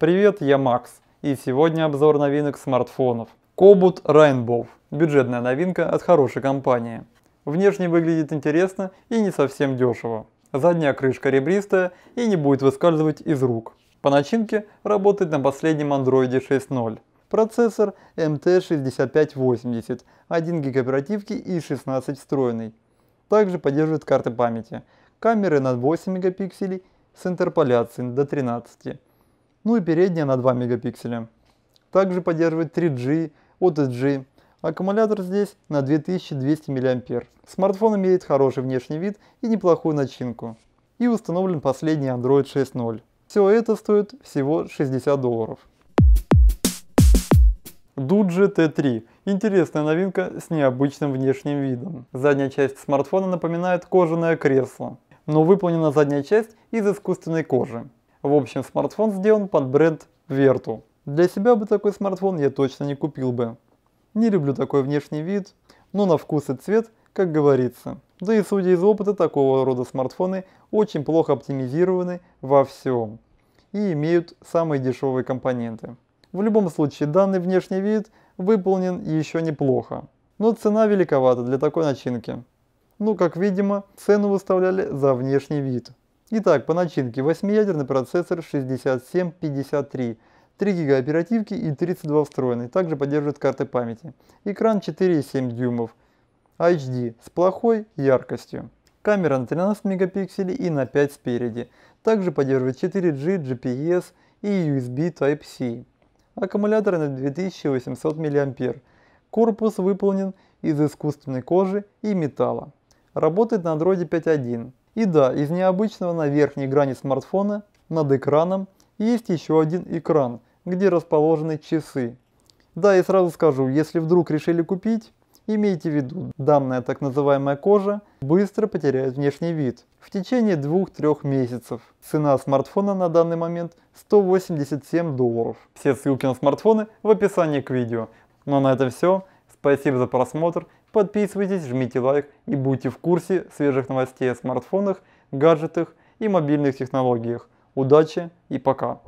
Привет, я Макс, и сегодня обзор новинок смартфонов. Kobut Rainbow – бюджетная новинка от хорошей компании. Внешне выглядит интересно и не совсем дешево. Задняя крышка ребристая и не будет выскальзывать из рук. По начинке работает на последнем Android 6.0. Процессор MT6580, 1 гиг оперативки и 16 встроенный. Также поддерживает карты памяти, камеры на 8 мегапикселей с интерполяцией до 13 ну и передняя на 2 мегапикселя. Также поддерживает 3G, OTG, аккумулятор здесь на 2200 мА. Смартфон имеет хороший внешний вид и неплохую начинку. И установлен последний Android 6.0. Все это стоит всего 60 долларов. Дуджи T3 – интересная новинка с необычным внешним видом. Задняя часть смартфона напоминает кожаное кресло, но выполнена задняя часть из искусственной кожи. В общем, смартфон сделан под бренд Vertu. Для себя бы такой смартфон я точно не купил бы. Не люблю такой внешний вид, но на вкус и цвет, как говорится. Да и судя из опыта, такого рода смартфоны очень плохо оптимизированы во всем и имеют самые дешевые компоненты. В любом случае, данный внешний вид выполнен еще неплохо, но цена великовата для такой начинки. Ну, как видимо, цену выставляли за внешний вид. Итак, по начинке 8-ядерный процессор 6753, 3 гига оперативки и 32 встроенной, также поддерживает карты памяти. Экран 4,7 дюймов, HD с плохой яркостью. Камера на 13 мегапикселей и на 5 спереди. Также поддерживает 4G, GPS и USB Type-C. Аккумулятор на 2800 мА. Корпус выполнен из искусственной кожи и металла. Работает на Android 5.1. И да, из необычного на верхней грани смартфона над экраном есть еще один экран, где расположены часы. Да, и сразу скажу, если вдруг решили купить, имейте в виду, данная так называемая кожа быстро потеряет внешний вид. В течение 2-3 месяцев. Цена смартфона на данный момент 187 долларов. Все ссылки на смартфоны в описании к видео. Ну а на этом все. Спасибо за просмотр Подписывайтесь, жмите лайк и будьте в курсе свежих новостей о смартфонах, гаджетах и мобильных технологиях. Удачи и пока!